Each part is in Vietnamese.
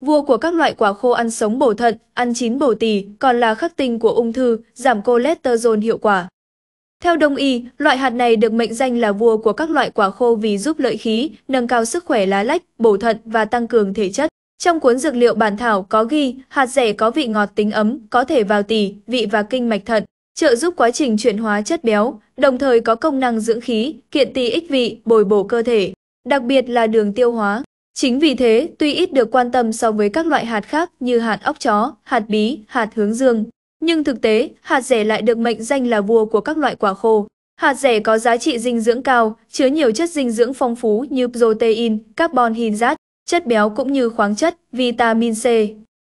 Vua của các loại quả khô ăn sống bổ thận, ăn chín bổ tỳ, còn là khắc tinh của ung thư, giảm cholesterol hiệu quả. Theo Đông y, loại hạt này được mệnh danh là vua của các loại quả khô vì giúp lợi khí, nâng cao sức khỏe lá lách, bổ thận và tăng cường thể chất. Trong cuốn dược liệu bản thảo có ghi, hạt rẻ có vị ngọt tính ấm, có thể vào tỳ, vị và kinh mạch thận, trợ giúp quá trình chuyển hóa chất béo, đồng thời có công năng dưỡng khí, kiện tỳ ích vị, bồi bổ cơ thể, đặc biệt là đường tiêu hóa. Chính vì thế, tuy ít được quan tâm so với các loại hạt khác như hạt óc chó, hạt bí, hạt hướng dương, nhưng thực tế, hạt rẻ lại được mệnh danh là vua của các loại quả khô. Hạt rẻ có giá trị dinh dưỡng cao, chứa nhiều chất dinh dưỡng phong phú như protein, carbon hydrate, chất béo cũng như khoáng chất, vitamin C.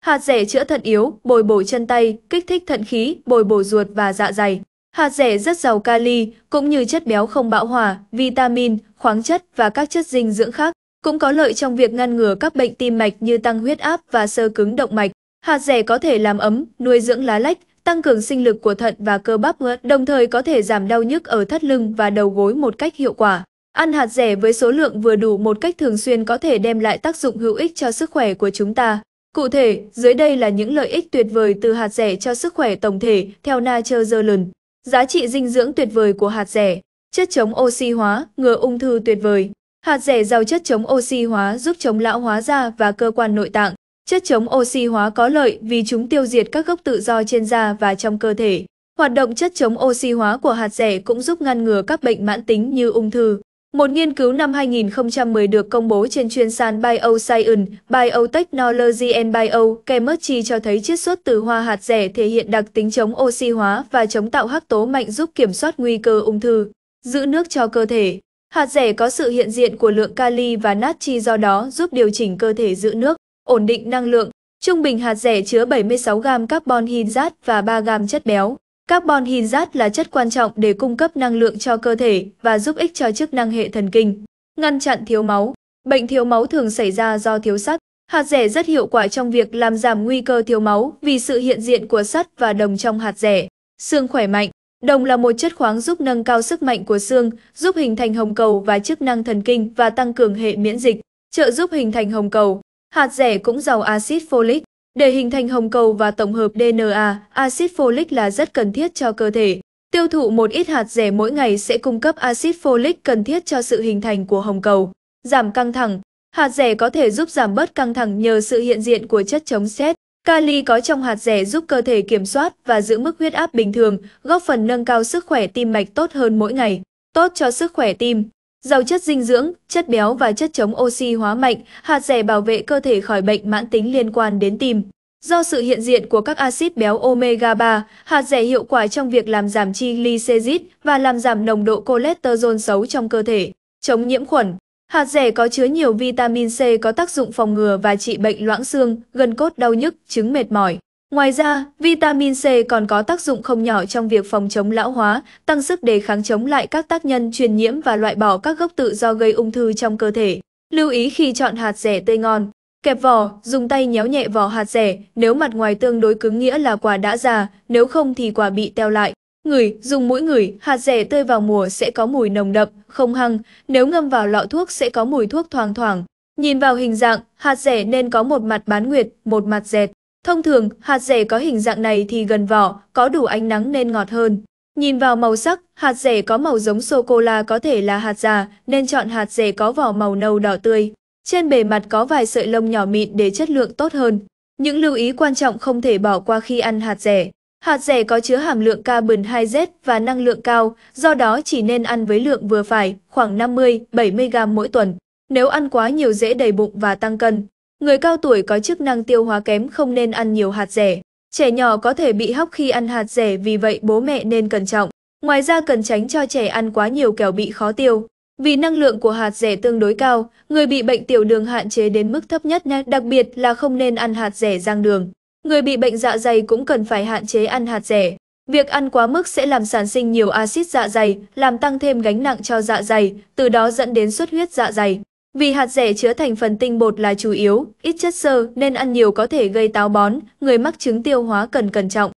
Hạt rẻ chữa thận yếu, bồi bổ chân tay, kích thích thận khí, bồi bổ ruột và dạ dày. Hạt rẻ rất giàu kali, cũng như chất béo không bão hòa, vitamin, khoáng chất và các chất dinh dưỡng khác cũng có lợi trong việc ngăn ngừa các bệnh tim mạch như tăng huyết áp và sơ cứng động mạch. Hạt rẻ có thể làm ấm, nuôi dưỡng lá lách, tăng cường sinh lực của thận và cơ bắp, đồng thời có thể giảm đau nhức ở thắt lưng và đầu gối một cách hiệu quả. Ăn hạt rẻ với số lượng vừa đủ một cách thường xuyên có thể đem lại tác dụng hữu ích cho sức khỏe của chúng ta. Cụ thể, dưới đây là những lợi ích tuyệt vời từ hạt rẻ cho sức khỏe tổng thể theo Nature Journal: Giá trị dinh dưỡng tuyệt vời của hạt rẻ, chất chống oxy hóa, ngừa ung thư tuyệt vời. Hạt rẻ giàu chất chống oxy hóa giúp chống lão hóa da và cơ quan nội tạng. Chất chống oxy hóa có lợi vì chúng tiêu diệt các gốc tự do trên da và trong cơ thể. Hoạt động chất chống oxy hóa của hạt rẻ cũng giúp ngăn ngừa các bệnh mãn tính như ung thư. Một nghiên cứu năm 2010 được công bố trên chuyên sàn Bioscience, Biotechnology and Biochemistry cho thấy chiết xuất từ hoa hạt rẻ thể hiện đặc tính chống oxy hóa và chống tạo hắc tố mạnh giúp kiểm soát nguy cơ ung thư, giữ nước cho cơ thể. Hạt rẻ có sự hiện diện của lượng kali và natri do đó giúp điều chỉnh cơ thể giữ nước, ổn định năng lượng. Trung bình hạt rẻ chứa 76 g carbon hydrate và 3 g chất béo. Carbon hydrate là chất quan trọng để cung cấp năng lượng cho cơ thể và giúp ích cho chức năng hệ thần kinh. Ngăn chặn thiếu máu. Bệnh thiếu máu thường xảy ra do thiếu sắt. Hạt rẻ rất hiệu quả trong việc làm giảm nguy cơ thiếu máu vì sự hiện diện của sắt và đồng trong hạt rẻ. Xương khỏe mạnh. Đồng là một chất khoáng giúp nâng cao sức mạnh của xương, giúp hình thành hồng cầu và chức năng thần kinh và tăng cường hệ miễn dịch, trợ giúp hình thành hồng cầu. Hạt rẻ cũng giàu axit folic. Để hình thành hồng cầu và tổng hợp DNA, axit folic là rất cần thiết cho cơ thể. Tiêu thụ một ít hạt rẻ mỗi ngày sẽ cung cấp axit folic cần thiết cho sự hình thành của hồng cầu. Giảm căng thẳng. Hạt rẻ có thể giúp giảm bớt căng thẳng nhờ sự hiện diện của chất chống stress, Kali có trong hạt rẻ giúp cơ thể kiểm soát và giữ mức huyết áp bình thường, góp phần nâng cao sức khỏe tim mạch tốt hơn mỗi ngày, tốt cho sức khỏe tim. Giàu chất dinh dưỡng, chất béo và chất chống oxy hóa mạnh, hạt rẻ bảo vệ cơ thể khỏi bệnh mãn tính liên quan đến tim. Do sự hiện diện của các axit béo omega 3, hạt rẻ hiệu quả trong việc làm giảm triglycerid và làm giảm nồng độ cholesterol xấu trong cơ thể, chống nhiễm khuẩn. Hạt rẻ có chứa nhiều vitamin C có tác dụng phòng ngừa và trị bệnh loãng xương, gân cốt đau nhức, chứng mệt mỏi. Ngoài ra, vitamin C còn có tác dụng không nhỏ trong việc phòng chống lão hóa, tăng sức đề kháng chống lại các tác nhân truyền nhiễm và loại bỏ các gốc tự do gây ung thư trong cơ thể. Lưu ý khi chọn hạt rẻ tươi ngon. Kẹp vỏ, dùng tay nhéo nhẹ vỏ hạt rẻ, nếu mặt ngoài tương đối cứng nghĩa là quả đã già, nếu không thì quả bị teo lại người dùng mũi người hạt rẻ tươi vào mùa sẽ có mùi nồng đậm, không hăng, nếu ngâm vào lọ thuốc sẽ có mùi thuốc thoang thoảng. Nhìn vào hình dạng, hạt rẻ nên có một mặt bán nguyệt, một mặt dẹt. Thông thường, hạt rẻ có hình dạng này thì gần vỏ, có đủ ánh nắng nên ngọt hơn. Nhìn vào màu sắc, hạt rẻ có màu giống sô-cô-la có thể là hạt già, nên chọn hạt rẻ có vỏ màu nâu đỏ tươi. Trên bề mặt có vài sợi lông nhỏ mịn để chất lượng tốt hơn. Những lưu ý quan trọng không thể bỏ qua khi ăn hạt rẻ. Hạt rẻ có chứa hàm lượng carbon 2Z và năng lượng cao, do đó chỉ nên ăn với lượng vừa phải, khoảng 50-70 gram mỗi tuần. Nếu ăn quá nhiều dễ đầy bụng và tăng cân. Người cao tuổi có chức năng tiêu hóa kém không nên ăn nhiều hạt rẻ. Trẻ nhỏ có thể bị hóc khi ăn hạt rẻ vì vậy bố mẹ nên cẩn trọng. Ngoài ra cần tránh cho trẻ ăn quá nhiều kẻo bị khó tiêu. Vì năng lượng của hạt rẻ tương đối cao, người bị bệnh tiểu đường hạn chế đến mức thấp nhất, đặc biệt là không nên ăn hạt rẻ rang đường. Người bị bệnh dạ dày cũng cần phải hạn chế ăn hạt rẻ. Việc ăn quá mức sẽ làm sản sinh nhiều axit dạ dày, làm tăng thêm gánh nặng cho dạ dày, từ đó dẫn đến xuất huyết dạ dày. Vì hạt rẻ chứa thành phần tinh bột là chủ yếu, ít chất xơ nên ăn nhiều có thể gây táo bón, người mắc chứng tiêu hóa cần cẩn trọng.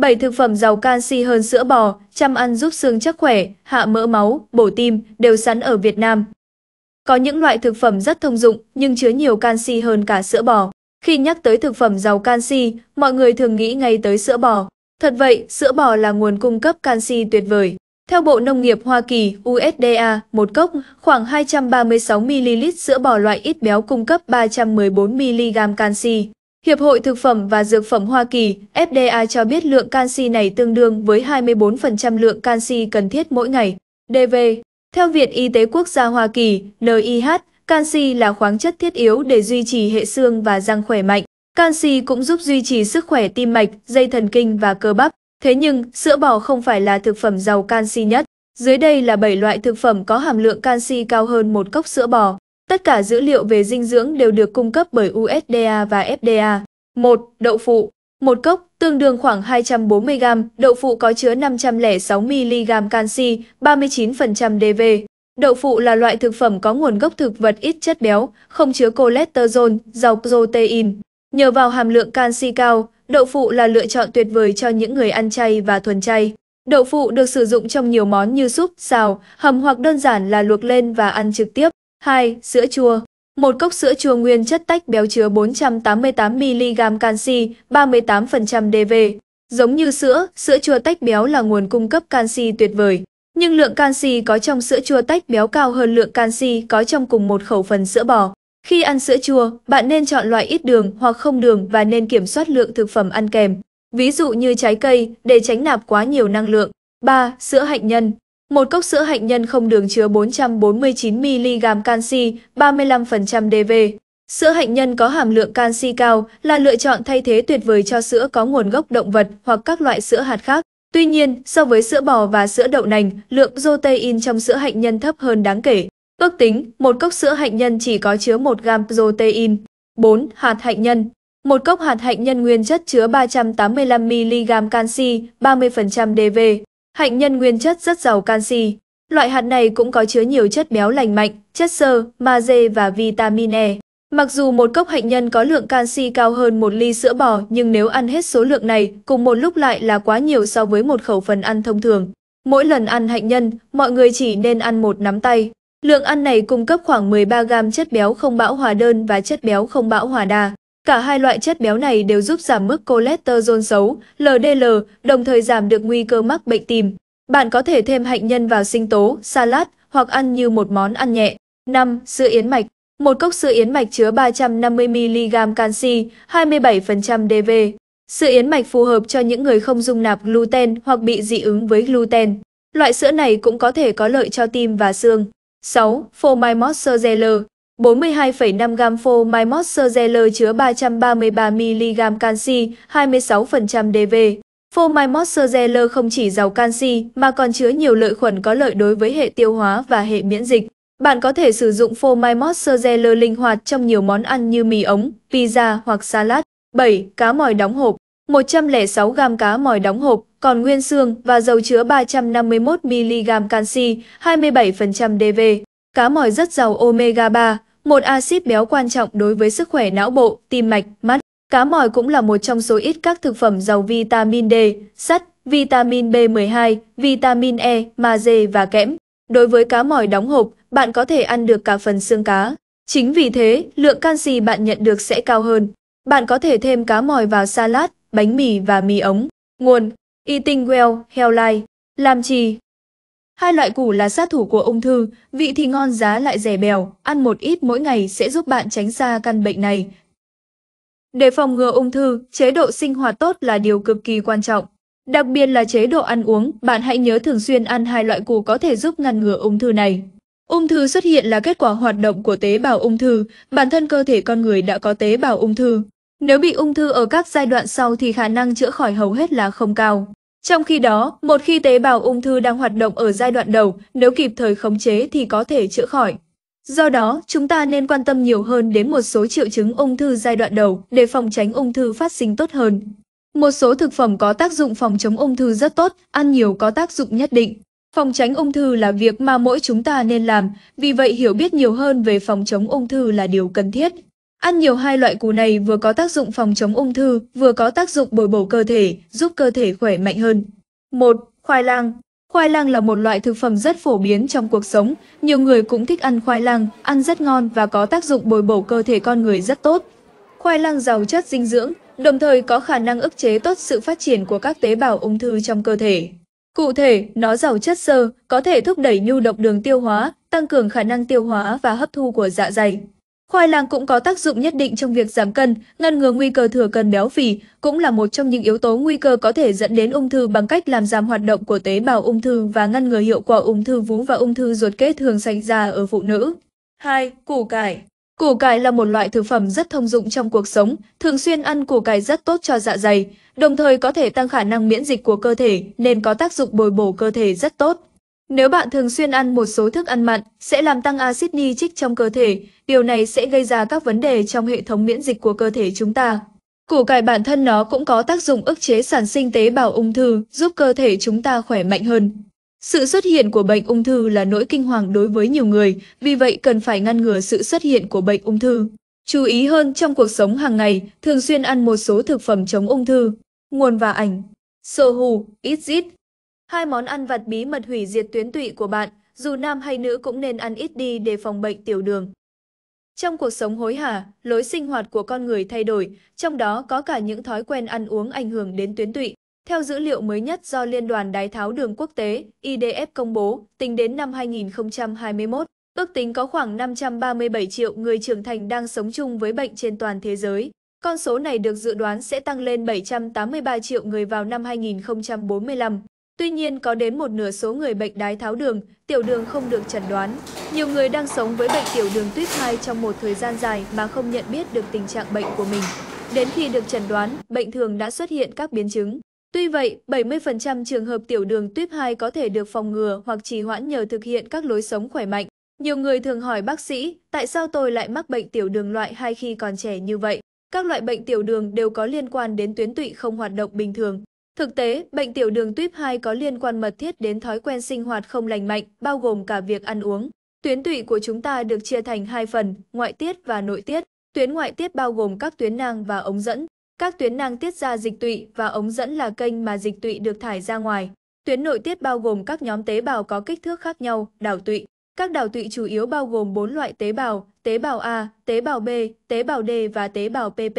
7 thực phẩm giàu canxi hơn sữa bò, chăm ăn giúp xương chắc khỏe, hạ mỡ máu, bổ tim đều sẵn ở Việt Nam. Có những loại thực phẩm rất thông dụng nhưng chứa nhiều canxi hơn cả sữa bò. Khi nhắc tới thực phẩm giàu canxi, mọi người thường nghĩ ngay tới sữa bò. Thật vậy, sữa bò là nguồn cung cấp canxi tuyệt vời. Theo Bộ Nông nghiệp Hoa Kỳ USDA, một cốc khoảng 236ml sữa bò loại ít béo cung cấp 314mg canxi. Hiệp hội Thực phẩm và Dược phẩm Hoa Kỳ FDA cho biết lượng canxi này tương đương với 24% lượng canxi cần thiết mỗi ngày. DV Theo Viện Y tế Quốc gia Hoa Kỳ, NIH, Canxi là khoáng chất thiết yếu để duy trì hệ xương và răng khỏe mạnh. Canxi cũng giúp duy trì sức khỏe tim mạch, dây thần kinh và cơ bắp. Thế nhưng, sữa bò không phải là thực phẩm giàu canxi nhất. Dưới đây là 7 loại thực phẩm có hàm lượng canxi cao hơn một cốc sữa bò. Tất cả dữ liệu về dinh dưỡng đều được cung cấp bởi USDA và FDA. 1. Đậu phụ một cốc tương đương khoảng 240 g, đậu phụ có chứa 506 mg canxi, 39% DV. Đậu phụ là loại thực phẩm có nguồn gốc thực vật ít chất béo, không chứa cholesterol, giàu protein. Nhờ vào hàm lượng canxi cao, đậu phụ là lựa chọn tuyệt vời cho những người ăn chay và thuần chay. Đậu phụ được sử dụng trong nhiều món như súp, xào, hầm hoặc đơn giản là luộc lên và ăn trực tiếp. 2. Sữa chua Một cốc sữa chua nguyên chất tách béo chứa 488mg canxi, 38% DV. Giống như sữa, sữa chua tách béo là nguồn cung cấp canxi tuyệt vời nhưng lượng canxi có trong sữa chua tách béo cao hơn lượng canxi có trong cùng một khẩu phần sữa bò. Khi ăn sữa chua, bạn nên chọn loại ít đường hoặc không đường và nên kiểm soát lượng thực phẩm ăn kèm, ví dụ như trái cây để tránh nạp quá nhiều năng lượng. 3. Sữa hạnh nhân một cốc sữa hạnh nhân không đường chứa 449mg canxi, 35% DV. Sữa hạnh nhân có hàm lượng canxi cao là lựa chọn thay thế tuyệt vời cho sữa có nguồn gốc động vật hoặc các loại sữa hạt khác. Tuy nhiên, so với sữa bò và sữa đậu nành, lượng protein trong sữa hạnh nhân thấp hơn đáng kể. Ước tính, một cốc sữa hạnh nhân chỉ có chứa 1 gram protein. 4. Hạt hạnh nhân Một cốc hạt hạnh nhân nguyên chất chứa 385mg canxi, 30% DV. Hạnh nhân nguyên chất rất giàu canxi. Loại hạt này cũng có chứa nhiều chất béo lành mạnh, chất xơ, magie và vitamin E. Mặc dù một cốc hạnh nhân có lượng canxi cao hơn một ly sữa bò nhưng nếu ăn hết số lượng này cùng một lúc lại là quá nhiều so với một khẩu phần ăn thông thường. Mỗi lần ăn hạnh nhân, mọi người chỉ nên ăn một nắm tay. Lượng ăn này cung cấp khoảng 13 gram chất béo không bão hòa đơn và chất béo không bão hòa đa. Cả hai loại chất béo này đều giúp giảm mức cholesterol xấu, LDL, đồng thời giảm được nguy cơ mắc bệnh tim. Bạn có thể thêm hạnh nhân vào sinh tố, salad hoặc ăn như một món ăn nhẹ. 5. Sữa yến mạch một cốc sữa yến mạch chứa 350mg canxi, 27% DV. Sữa yến mạch phù hợp cho những người không dung nạp gluten hoặc bị dị ứng với gluten. Loại sữa này cũng có thể có lợi cho tim và xương. 6. Phô mai mozzarella 42,5 g phô mai mozzarella chứa 333mg canxi, 26% DV. Phô mai mozzarella không chỉ giàu canxi mà còn chứa nhiều lợi khuẩn có lợi đối với hệ tiêu hóa và hệ miễn dịch. Bạn có thể sử dụng phô mai mozzarella linh hoạt trong nhiều món ăn như mì ống, pizza hoặc salad. 7. Cá mòi đóng hộp 106 g cá mòi đóng hộp, còn nguyên xương và dầu chứa 351mg canxi, 27% DV. Cá mòi rất giàu omega 3, một axit béo quan trọng đối với sức khỏe não bộ, tim mạch, mắt. Cá mòi cũng là một trong số ít các thực phẩm giàu vitamin D, sắt, vitamin B12, vitamin E, magie và kẽm. Đối với cá mỏi đóng hộp, bạn có thể ăn được cả phần xương cá. Chính vì thế, lượng canxi bạn nhận được sẽ cao hơn. Bạn có thể thêm cá mòi vào salad, bánh mì và mì ống. Nguồn Eating Well, Healthy, Làm Trì Hai loại củ là sát thủ của ung thư, vị thì ngon giá lại rẻ bèo, ăn một ít mỗi ngày sẽ giúp bạn tránh xa căn bệnh này. Để phòng ngừa ung thư, chế độ sinh hoạt tốt là điều cực kỳ quan trọng. Đặc biệt là chế độ ăn uống, bạn hãy nhớ thường xuyên ăn hai loại củ có thể giúp ngăn ngừa ung thư này. Ung thư xuất hiện là kết quả hoạt động của tế bào ung thư, bản thân cơ thể con người đã có tế bào ung thư. Nếu bị ung thư ở các giai đoạn sau thì khả năng chữa khỏi hầu hết là không cao. Trong khi đó, một khi tế bào ung thư đang hoạt động ở giai đoạn đầu, nếu kịp thời khống chế thì có thể chữa khỏi. Do đó, chúng ta nên quan tâm nhiều hơn đến một số triệu chứng ung thư giai đoạn đầu để phòng tránh ung thư phát sinh tốt hơn. Một số thực phẩm có tác dụng phòng chống ung thư rất tốt, ăn nhiều có tác dụng nhất định. Phòng tránh ung thư là việc mà mỗi chúng ta nên làm, vì vậy hiểu biết nhiều hơn về phòng chống ung thư là điều cần thiết. Ăn nhiều hai loại củ này vừa có tác dụng phòng chống ung thư, vừa có tác dụng bồi bổ cơ thể, giúp cơ thể khỏe mạnh hơn. 1. Khoai lang Khoai lang là một loại thực phẩm rất phổ biến trong cuộc sống, nhiều người cũng thích ăn khoai lang, ăn rất ngon và có tác dụng bồi bổ cơ thể con người rất tốt. Khoai lang giàu chất dinh dưỡng, đồng thời có khả năng ức chế tốt sự phát triển của các tế bào ung thư trong cơ thể. Cụ thể, nó giàu chất xơ, có thể thúc đẩy nhu động đường tiêu hóa, tăng cường khả năng tiêu hóa và hấp thu của dạ dày. Khoai lang cũng có tác dụng nhất định trong việc giảm cân, ngăn ngừa nguy cơ thừa cân béo phì, cũng là một trong những yếu tố nguy cơ có thể dẫn đến ung thư bằng cách làm giảm hoạt động của tế bào ung thư và ngăn ngừa hiệu quả ung thư vú và ung thư ruột kết thường xảy ra ở phụ nữ. 2. Củ cải Củ cải là một loại thực phẩm rất thông dụng trong cuộc sống, thường xuyên ăn củ cải rất tốt cho dạ dày, đồng thời có thể tăng khả năng miễn dịch của cơ thể nên có tác dụng bồi bổ cơ thể rất tốt. Nếu bạn thường xuyên ăn một số thức ăn mặn, sẽ làm tăng axit nitric trong cơ thể, điều này sẽ gây ra các vấn đề trong hệ thống miễn dịch của cơ thể chúng ta. Củ cải bản thân nó cũng có tác dụng ức chế sản sinh tế bào ung thư, giúp cơ thể chúng ta khỏe mạnh hơn. Sự xuất hiện của bệnh ung thư là nỗi kinh hoàng đối với nhiều người, vì vậy cần phải ngăn ngừa sự xuất hiện của bệnh ung thư. Chú ý hơn trong cuộc sống hàng ngày, thường xuyên ăn một số thực phẩm chống ung thư. Nguồn và ảnh Sô hù, ít dít Hai món ăn vặt bí mật hủy diệt tuyến tụy của bạn, dù nam hay nữ cũng nên ăn ít đi để phòng bệnh tiểu đường. Trong cuộc sống hối hả, lối sinh hoạt của con người thay đổi, trong đó có cả những thói quen ăn uống ảnh hưởng đến tuyến tụy. Theo dữ liệu mới nhất do Liên đoàn Đái tháo đường quốc tế IDF công bố, tính đến năm 2021, ước tính có khoảng 537 triệu người trưởng thành đang sống chung với bệnh trên toàn thế giới. Con số này được dự đoán sẽ tăng lên 783 triệu người vào năm 2045. Tuy nhiên, có đến một nửa số người bệnh đái tháo đường, tiểu đường không được chẩn đoán. Nhiều người đang sống với bệnh tiểu đường tuyếp 2 trong một thời gian dài mà không nhận biết được tình trạng bệnh của mình. Đến khi được chẩn đoán, bệnh thường đã xuất hiện các biến chứng. Tuy vậy, 70% trường hợp tiểu đường tuyếp 2 có thể được phòng ngừa hoặc trì hoãn nhờ thực hiện các lối sống khỏe mạnh. Nhiều người thường hỏi bác sĩ, tại sao tôi lại mắc bệnh tiểu đường loại 2 khi còn trẻ như vậy? Các loại bệnh tiểu đường đều có liên quan đến tuyến tụy không hoạt động bình thường. Thực tế, bệnh tiểu đường tuyếp 2 có liên quan mật thiết đến thói quen sinh hoạt không lành mạnh, bao gồm cả việc ăn uống. Tuyến tụy của chúng ta được chia thành hai phần, ngoại tiết và nội tiết. Tuyến ngoại tiết bao gồm các tuyến nang và ống dẫn, các tuyến năng tiết ra dịch tụy và ống dẫn là kênh mà dịch tụy được thải ra ngoài. Tuyến nội tiết bao gồm các nhóm tế bào có kích thước khác nhau, đảo tụy. Các đảo tụy chủ yếu bao gồm 4 loại tế bào, tế bào A, tế bào B, tế bào D và tế bào PP.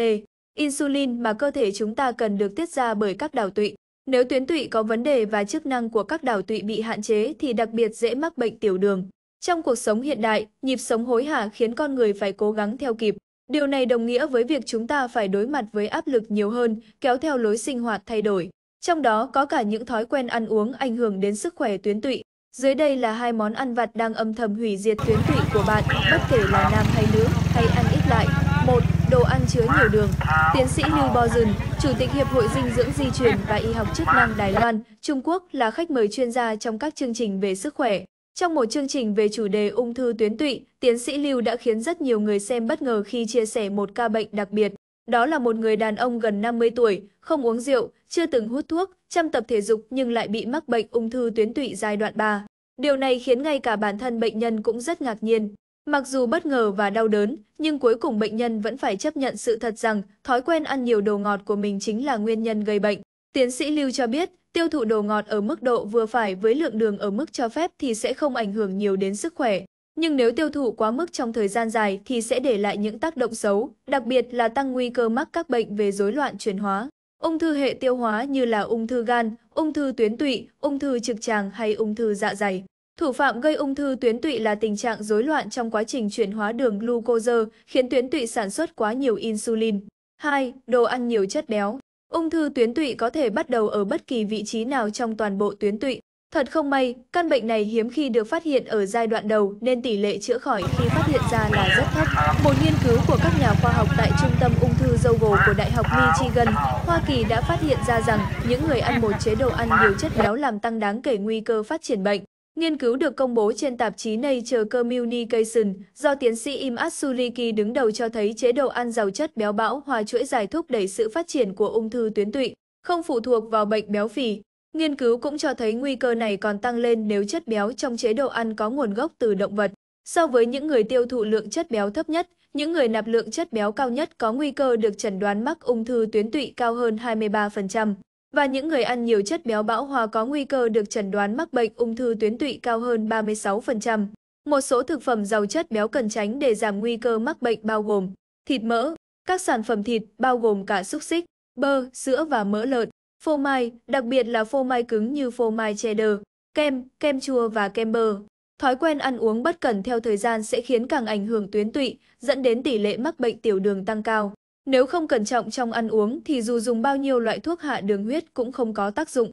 Insulin mà cơ thể chúng ta cần được tiết ra bởi các đảo tụy. Nếu tuyến tụy có vấn đề và chức năng của các đảo tụy bị hạn chế thì đặc biệt dễ mắc bệnh tiểu đường. Trong cuộc sống hiện đại, nhịp sống hối hả khiến con người phải cố gắng theo kịp. Điều này đồng nghĩa với việc chúng ta phải đối mặt với áp lực nhiều hơn, kéo theo lối sinh hoạt thay đổi. Trong đó có cả những thói quen ăn uống ảnh hưởng đến sức khỏe tuyến tụy. Dưới đây là hai món ăn vặt đang âm thầm hủy diệt tuyến tụy của bạn, bất kể là nam hay nữ, hay ăn ít lại. Một, Đồ ăn chứa nhiều đường. Tiến sĩ Lưu Bozen, Chủ tịch Hiệp hội Dinh dưỡng Di truyền và Y học chức năng Đài Loan, Trung Quốc là khách mời chuyên gia trong các chương trình về sức khỏe. Trong một chương trình về chủ đề ung thư tuyến tụy, tiến sĩ Lưu đã khiến rất nhiều người xem bất ngờ khi chia sẻ một ca bệnh đặc biệt. Đó là một người đàn ông gần 50 tuổi, không uống rượu, chưa từng hút thuốc, chăm tập thể dục nhưng lại bị mắc bệnh ung thư tuyến tụy giai đoạn 3. Điều này khiến ngay cả bản thân bệnh nhân cũng rất ngạc nhiên. Mặc dù bất ngờ và đau đớn, nhưng cuối cùng bệnh nhân vẫn phải chấp nhận sự thật rằng thói quen ăn nhiều đồ ngọt của mình chính là nguyên nhân gây bệnh. Tiến sĩ Lưu cho biết, tiêu thụ đồ ngọt ở mức độ vừa phải với lượng đường ở mức cho phép thì sẽ không ảnh hưởng nhiều đến sức khỏe. Nhưng nếu tiêu thụ quá mức trong thời gian dài thì sẽ để lại những tác động xấu, đặc biệt là tăng nguy cơ mắc các bệnh về rối loạn chuyển hóa. Ung thư hệ tiêu hóa như là ung thư gan, ung thư tuyến tụy, ung thư trực tràng hay ung thư dạ dày. Thủ phạm gây ung thư tuyến tụy là tình trạng rối loạn trong quá trình chuyển hóa đường glucose, khiến tuyến tụy sản xuất quá nhiều insulin. 2. Đồ ăn nhiều chất béo Ung thư tuyến tụy có thể bắt đầu ở bất kỳ vị trí nào trong toàn bộ tuyến tụy. Thật không may, căn bệnh này hiếm khi được phát hiện ở giai đoạn đầu nên tỷ lệ chữa khỏi khi phát hiện ra là rất thấp. Một nghiên cứu của các nhà khoa học tại Trung tâm Ung thư Dâu Dogel của Đại học Michigan, Hoa Kỳ đã phát hiện ra rằng những người ăn một chế độ ăn nhiều chất béo làm tăng đáng kể nguy cơ phát triển bệnh. Nghiên cứu được công bố trên tạp chí Nature Communication do tiến sĩ Im Atsuriki đứng đầu cho thấy chế độ ăn giàu chất béo bão hòa chuỗi dài thúc đẩy sự phát triển của ung thư tuyến tụy, không phụ thuộc vào bệnh béo phì. Nghiên cứu cũng cho thấy nguy cơ này còn tăng lên nếu chất béo trong chế độ ăn có nguồn gốc từ động vật. So với những người tiêu thụ lượng chất béo thấp nhất, những người nạp lượng chất béo cao nhất có nguy cơ được chẩn đoán mắc ung thư tuyến tụy cao hơn 23% và những người ăn nhiều chất béo bão hòa có nguy cơ được chẩn đoán mắc bệnh ung thư tuyến tụy cao hơn 36%. Một số thực phẩm giàu chất béo cần tránh để giảm nguy cơ mắc bệnh bao gồm thịt mỡ, các sản phẩm thịt bao gồm cả xúc xích, bơ, sữa và mỡ lợn, phô mai, đặc biệt là phô mai cứng như phô mai cheddar, kem, kem chua và kem bơ. Thói quen ăn uống bất cẩn theo thời gian sẽ khiến càng ảnh hưởng tuyến tụy, dẫn đến tỷ lệ mắc bệnh tiểu đường tăng cao. Nếu không cẩn trọng trong ăn uống thì dù dùng bao nhiêu loại thuốc hạ đường huyết cũng không có tác dụng.